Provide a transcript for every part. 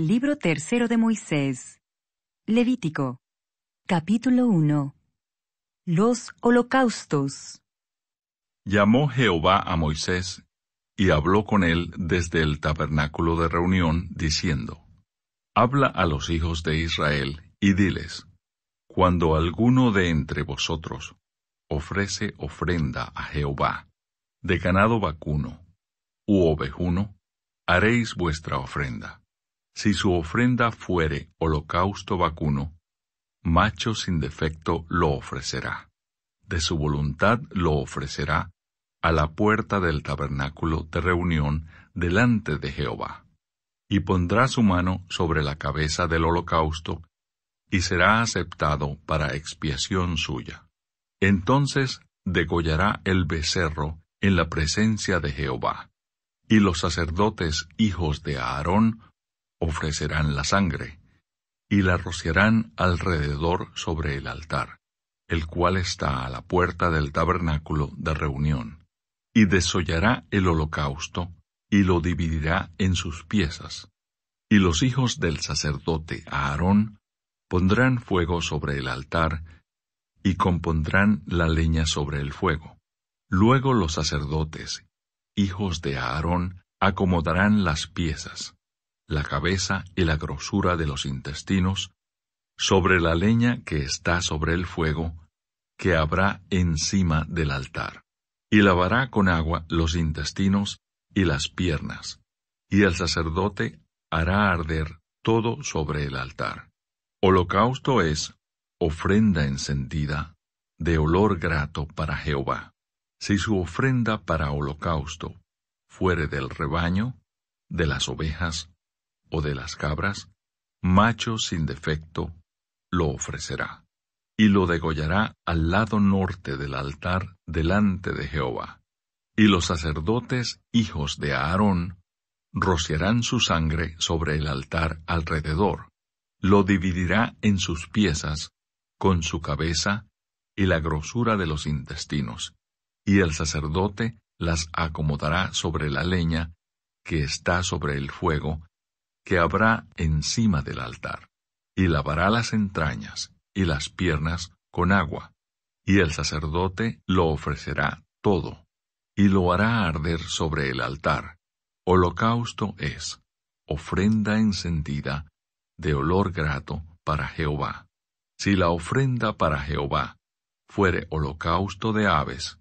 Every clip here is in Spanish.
Libro tercero de Moisés. Levítico. Capítulo 1. Los holocaustos. Llamó Jehová a Moisés y habló con él desde el tabernáculo de reunión, diciendo, Habla a los hijos de Israel y diles, Cuando alguno de entre vosotros ofrece ofrenda a Jehová, de ganado vacuno u ovejuno, haréis vuestra ofrenda si su ofrenda fuere holocausto vacuno, macho sin defecto lo ofrecerá. De su voluntad lo ofrecerá a la puerta del tabernáculo de reunión delante de Jehová. Y pondrá su mano sobre la cabeza del holocausto, y será aceptado para expiación suya. Entonces degollará el becerro en la presencia de Jehová. Y los sacerdotes hijos de Aarón ofrecerán la sangre, y la rociarán alrededor sobre el altar, el cual está a la puerta del tabernáculo de reunión, y desollará el holocausto, y lo dividirá en sus piezas. Y los hijos del sacerdote Aarón pondrán fuego sobre el altar, y compondrán la leña sobre el fuego. Luego los sacerdotes, hijos de Aarón, acomodarán las piezas la cabeza y la grosura de los intestinos, sobre la leña que está sobre el fuego, que habrá encima del altar. Y lavará con agua los intestinos y las piernas, y el sacerdote hará arder todo sobre el altar. Holocausto es ofrenda encendida, de olor grato para Jehová. Si su ofrenda para holocausto fuere del rebaño, de las ovejas o de las cabras, macho sin defecto, lo ofrecerá, y lo degollará al lado norte del altar delante de Jehová. Y los sacerdotes hijos de Aarón rociarán su sangre sobre el altar alrededor, lo dividirá en sus piezas, con su cabeza y la grosura de los intestinos, y el sacerdote las acomodará sobre la leña que está sobre el fuego que habrá encima del altar, y lavará las entrañas y las piernas con agua, y el sacerdote lo ofrecerá todo, y lo hará arder sobre el altar. Holocausto es, ofrenda encendida, de olor grato para Jehová. Si la ofrenda para Jehová fuere holocausto de aves,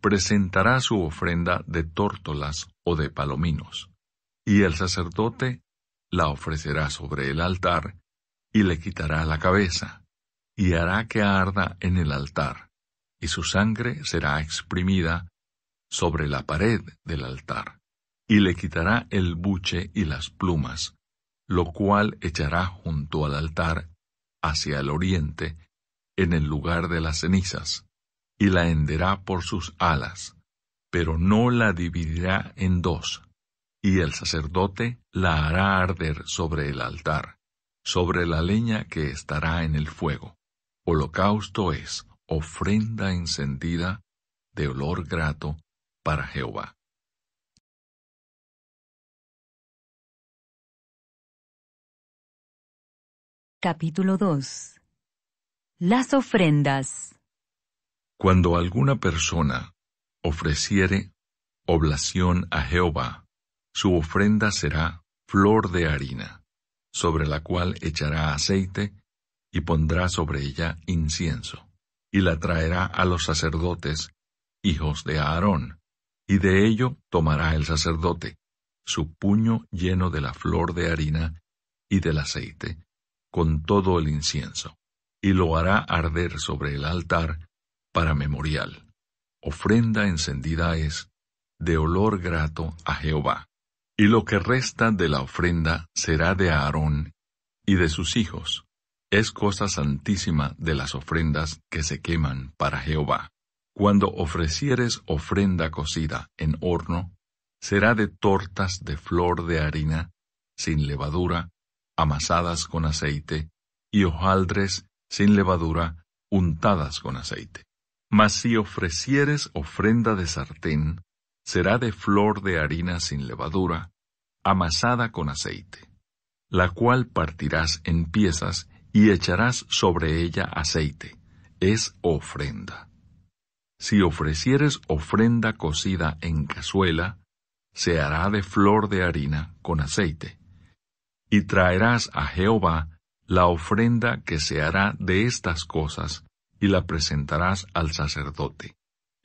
presentará su ofrenda de tórtolas o de palominos, y el sacerdote la ofrecerá sobre el altar, y le quitará la cabeza, y hará que arda en el altar, y su sangre será exprimida sobre la pared del altar, y le quitará el buche y las plumas, lo cual echará junto al altar hacia el oriente, en el lugar de las cenizas, y la henderá por sus alas, pero no la dividirá en dos, y el sacerdote la hará arder sobre el altar, sobre la leña que estará en el fuego. Holocausto es ofrenda encendida de olor grato para Jehová. Capítulo 2 Las ofrendas Cuando alguna persona ofreciere oblación a Jehová, su ofrenda será flor de harina, sobre la cual echará aceite y pondrá sobre ella incienso, y la traerá a los sacerdotes, hijos de Aarón, y de ello tomará el sacerdote, su puño lleno de la flor de harina y del aceite, con todo el incienso, y lo hará arder sobre el altar para memorial. Ofrenda encendida es, de olor grato a Jehová. Y lo que resta de la ofrenda será de Aarón y de sus hijos. Es cosa santísima de las ofrendas que se queman para Jehová. Cuando ofrecieres ofrenda cocida en horno, será de tortas de flor de harina, sin levadura, amasadas con aceite, y hojaldres sin levadura, untadas con aceite. Mas si ofrecieres ofrenda de sartén, será de flor de harina sin levadura, amasada con aceite, la cual partirás en piezas y echarás sobre ella aceite. Es ofrenda. Si ofrecieres ofrenda cocida en cazuela, se hará de flor de harina con aceite. Y traerás a Jehová la ofrenda que se hará de estas cosas, y la presentarás al sacerdote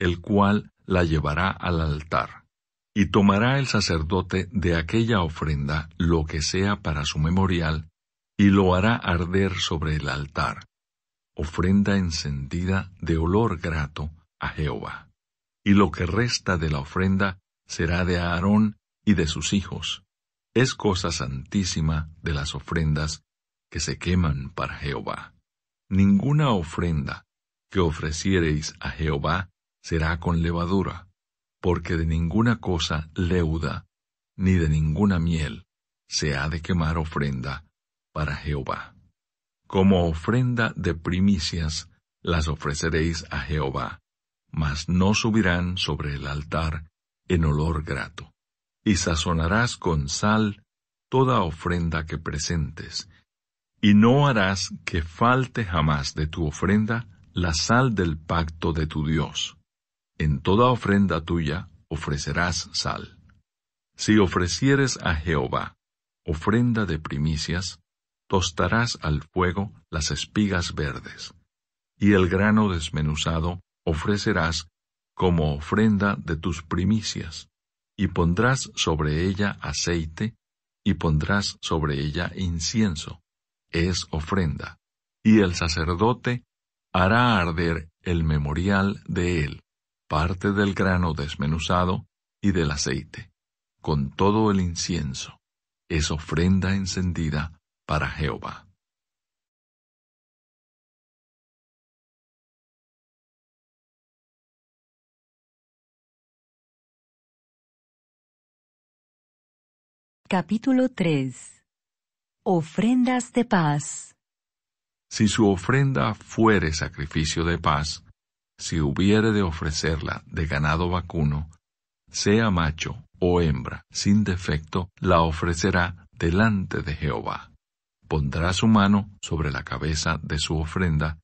el cual la llevará al altar. Y tomará el sacerdote de aquella ofrenda lo que sea para su memorial, y lo hará arder sobre el altar, ofrenda encendida de olor grato a Jehová. Y lo que resta de la ofrenda será de Aarón y de sus hijos. Es cosa santísima de las ofrendas que se queman para Jehová. Ninguna ofrenda que ofreciereis a Jehová será con levadura, porque de ninguna cosa leuda, ni de ninguna miel, se ha de quemar ofrenda para Jehová. Como ofrenda de primicias las ofreceréis a Jehová, mas no subirán sobre el altar en olor grato. Y sazonarás con sal toda ofrenda que presentes, y no harás que falte jamás de tu ofrenda la sal del pacto de tu Dios. En toda ofrenda tuya ofrecerás sal. Si ofrecieres a Jehová ofrenda de primicias, tostarás al fuego las espigas verdes, y el grano desmenuzado ofrecerás como ofrenda de tus primicias, y pondrás sobre ella aceite, y pondrás sobre ella incienso, es ofrenda, y el sacerdote hará arder el memorial de él, parte del grano desmenuzado y del aceite, con todo el incienso. Es ofrenda encendida para Jehová. Capítulo 3 Ofrendas de paz Si su ofrenda fuere sacrificio de paz, si hubiere de ofrecerla de ganado vacuno, sea macho o hembra, sin defecto, la ofrecerá delante de Jehová. Pondrá su mano sobre la cabeza de su ofrenda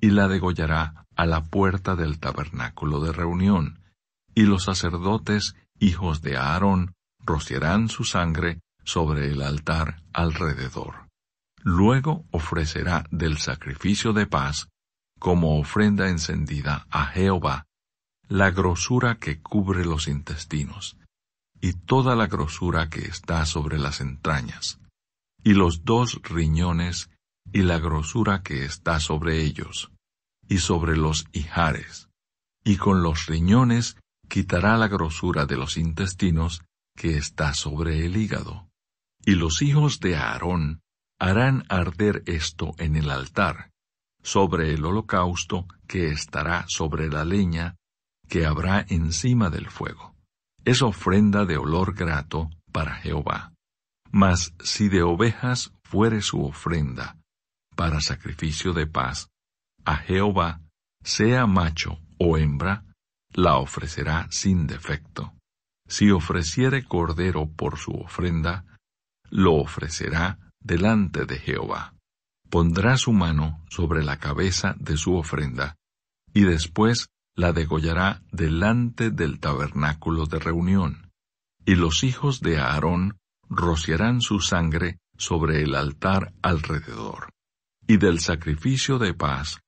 y la degollará a la puerta del tabernáculo de reunión, y los sacerdotes, hijos de Aarón, rociarán su sangre sobre el altar alrededor. Luego ofrecerá del sacrificio de paz como ofrenda encendida a Jehová, la grosura que cubre los intestinos, y toda la grosura que está sobre las entrañas, y los dos riñones, y la grosura que está sobre ellos, y sobre los hijares, y con los riñones quitará la grosura de los intestinos que está sobre el hígado. Y los hijos de Aarón harán arder esto en el altar, sobre el holocausto que estará sobre la leña que habrá encima del fuego. Es ofrenda de olor grato para Jehová. Mas si de ovejas fuere su ofrenda, para sacrificio de paz, a Jehová, sea macho o hembra, la ofrecerá sin defecto. Si ofreciere cordero por su ofrenda, lo ofrecerá delante de Jehová pondrá su mano sobre la cabeza de su ofrenda, y después la degollará delante del tabernáculo de reunión, y los hijos de Aarón rociarán su sangre sobre el altar alrededor, y del sacrificio de paz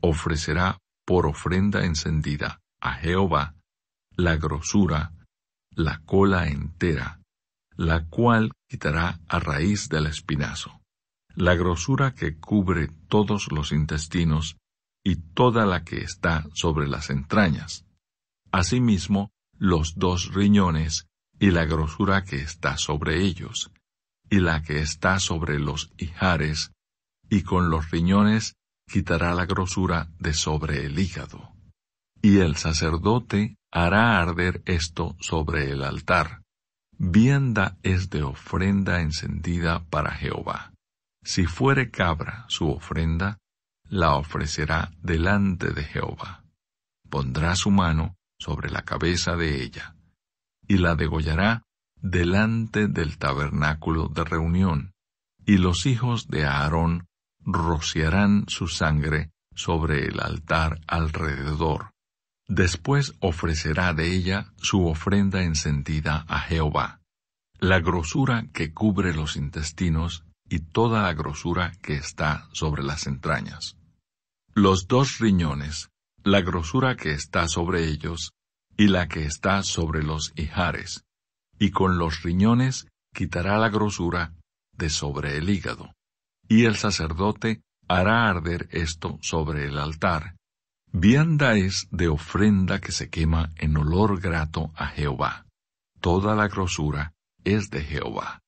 ofrecerá por ofrenda encendida a Jehová la grosura, la cola entera, la cual quitará a raíz del espinazo la grosura que cubre todos los intestinos y toda la que está sobre las entrañas. Asimismo, los dos riñones y la grosura que está sobre ellos, y la que está sobre los hijares, y con los riñones quitará la grosura de sobre el hígado. Y el sacerdote hará arder esto sobre el altar. Vienda es de ofrenda encendida para Jehová. Si fuere cabra su ofrenda, la ofrecerá delante de Jehová. Pondrá su mano sobre la cabeza de ella, y la degollará delante del tabernáculo de reunión, y los hijos de Aarón rociarán su sangre sobre el altar alrededor. Después ofrecerá de ella su ofrenda encendida a Jehová. La grosura que cubre los intestinos y toda la grosura que está sobre las entrañas. Los dos riñones, la grosura que está sobre ellos y la que está sobre los hijares, y con los riñones quitará la grosura de sobre el hígado. Y el sacerdote hará arder esto sobre el altar. Vianda es de ofrenda que se quema en olor grato a Jehová. Toda la grosura es de Jehová.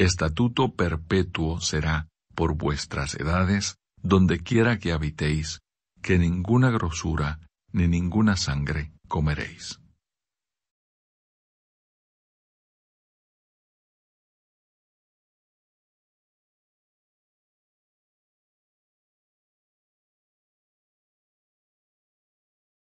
Estatuto perpetuo será por vuestras edades, donde quiera que habitéis, que ninguna grosura ni ninguna sangre comeréis.